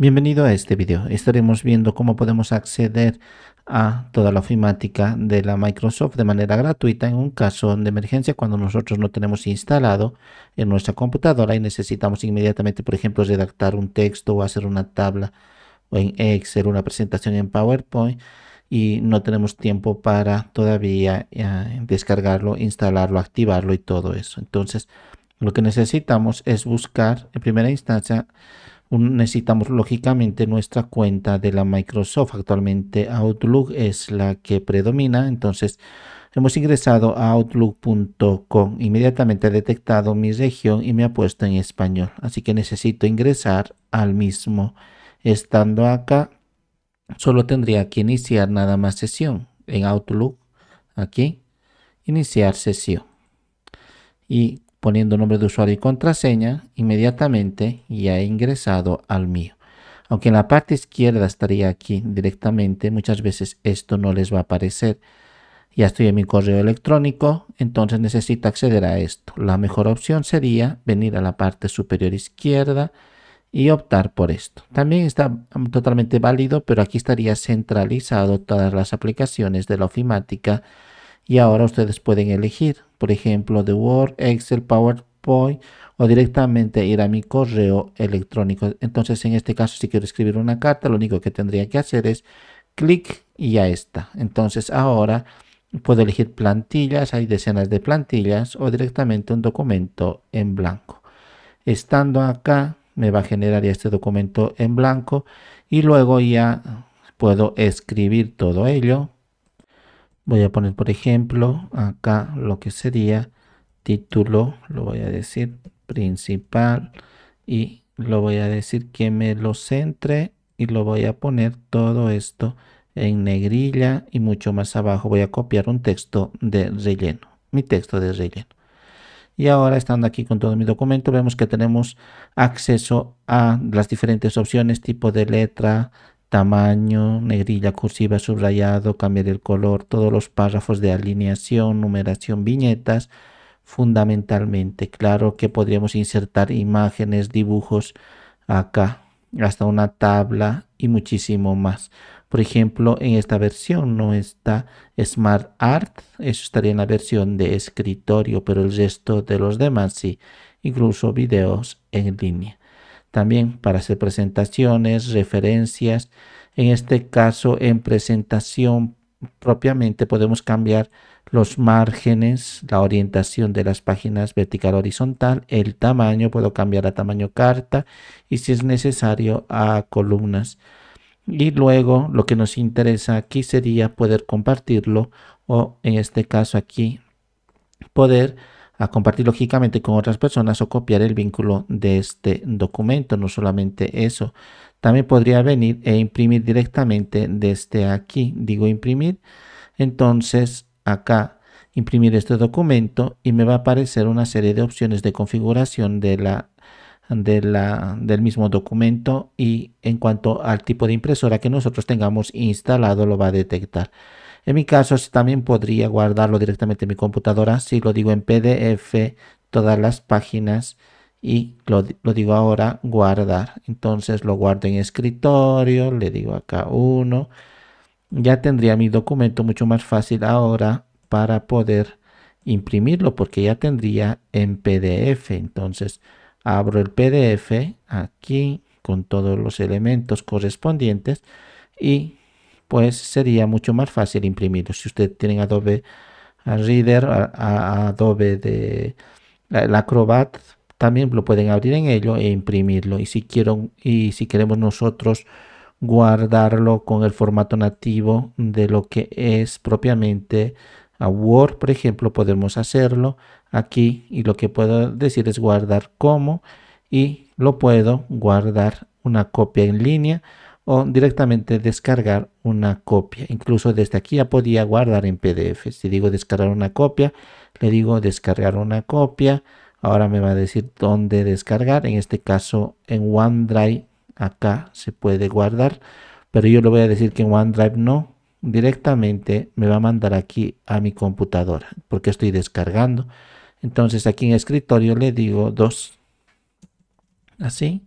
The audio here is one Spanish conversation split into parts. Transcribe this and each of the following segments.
Bienvenido a este vídeo. Estaremos viendo cómo podemos acceder a toda la ofimática de la Microsoft de manera gratuita en un caso de emergencia cuando nosotros no tenemos instalado en nuestra computadora y necesitamos inmediatamente, por ejemplo, redactar un texto o hacer una tabla o en Excel, una presentación en PowerPoint y no tenemos tiempo para todavía eh, descargarlo, instalarlo, activarlo y todo eso. Entonces, lo que necesitamos es buscar en primera instancia necesitamos lógicamente nuestra cuenta de la Microsoft. Actualmente Outlook es la que predomina, entonces hemos ingresado a outlook.com. Inmediatamente ha detectado mi región y me ha puesto en español, así que necesito ingresar al mismo. Estando acá, solo tendría que iniciar nada más sesión en Outlook, aquí, iniciar sesión. Y poniendo nombre de usuario y contraseña inmediatamente ya he ingresado al mío. Aunque en la parte izquierda estaría aquí directamente, muchas veces esto no les va a aparecer. Ya estoy en mi correo electrónico, entonces necesito acceder a esto. La mejor opción sería venir a la parte superior izquierda y optar por esto. También está totalmente válido, pero aquí estaría centralizado todas las aplicaciones de la ofimática y ahora ustedes pueden elegir, por ejemplo, The Word, Excel, PowerPoint o directamente ir a mi correo electrónico. Entonces, en este caso, si quiero escribir una carta, lo único que tendría que hacer es clic y ya está. Entonces, ahora puedo elegir plantillas, hay decenas de plantillas o directamente un documento en blanco. Estando acá, me va a generar este documento en blanco y luego ya puedo escribir todo ello voy a poner por ejemplo acá lo que sería título lo voy a decir principal y lo voy a decir que me lo centre y lo voy a poner todo esto en negrilla y mucho más abajo voy a copiar un texto de relleno mi texto de relleno y ahora estando aquí con todo mi documento vemos que tenemos acceso a las diferentes opciones tipo de letra tamaño, negrilla cursiva, subrayado, cambiar el color, todos los párrafos de alineación, numeración, viñetas, fundamentalmente. Claro que podríamos insertar imágenes, dibujos acá, hasta una tabla y muchísimo más. Por ejemplo, en esta versión no está Smart Art, eso estaría en la versión de escritorio, pero el resto de los demás sí, incluso videos en línea también para hacer presentaciones, referencias. En este caso, en presentación propiamente podemos cambiar los márgenes, la orientación de las páginas vertical horizontal, el tamaño, puedo cambiar a tamaño carta y si es necesario a columnas. Y luego lo que nos interesa aquí sería poder compartirlo o en este caso aquí poder a compartir lógicamente con otras personas o copiar el vínculo de este documento. No solamente eso, también podría venir e imprimir directamente desde aquí. Digo imprimir, entonces acá imprimir este documento y me va a aparecer una serie de opciones de configuración de la, de la, del mismo documento y en cuanto al tipo de impresora que nosotros tengamos instalado lo va a detectar. En mi caso, también podría guardarlo directamente en mi computadora si lo digo en PDF, todas las páginas y lo, digo ahora guardar. Entonces lo guardo en escritorio, le digo acá uno. Ya tendría mi documento mucho más fácil ahora para poder imprimirlo porque ya tendría en PDF. Entonces abro el PDF aquí con todos los elementos correspondientes y pues sería mucho más fácil imprimirlo. Si ustedes tienen Adobe Reader, Adobe de la Acrobat, también lo pueden abrir en ello e imprimirlo. Y si y si queremos nosotros guardarlo con el formato nativo de lo que es propiamente a Word, por ejemplo, podemos hacerlo aquí y lo que puedo decir es guardar como y lo puedo guardar una copia en línea o directamente descargar una copia. Incluso desde aquí ya podía guardar en PDF. Si digo descargar una copia, le digo descargar una copia. Ahora me va a decir dónde descargar. En este caso en OneDrive acá se puede guardar. Pero yo le voy a decir que en OneDrive no. Directamente me va a mandar aquí a mi computadora porque estoy descargando. Entonces aquí en escritorio le digo 2. Así.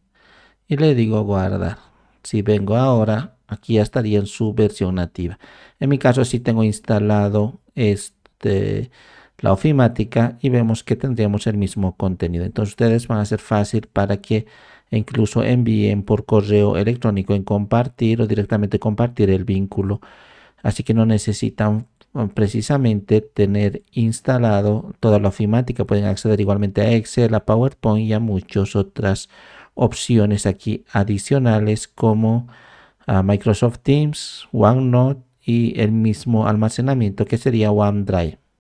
Y le digo guardar si vengo ahora, aquí ya estaría en su versión nativa. En mi caso, si tengo instalado este, la ofimática y vemos que tendríamos el mismo contenido. Entonces, ustedes van a ser fácil para que incluso envíen por correo electrónico en compartir o directamente compartir el vínculo. Así que no necesitan mm, precisamente tener instalado toda la ofimática. Pueden acceder igualmente a Excel, a PowerPoint y a muchas otras opciones aquí adicionales como ah, Microsoft Teams, OneNote y el mismo almacenamiento que sería OneDrive.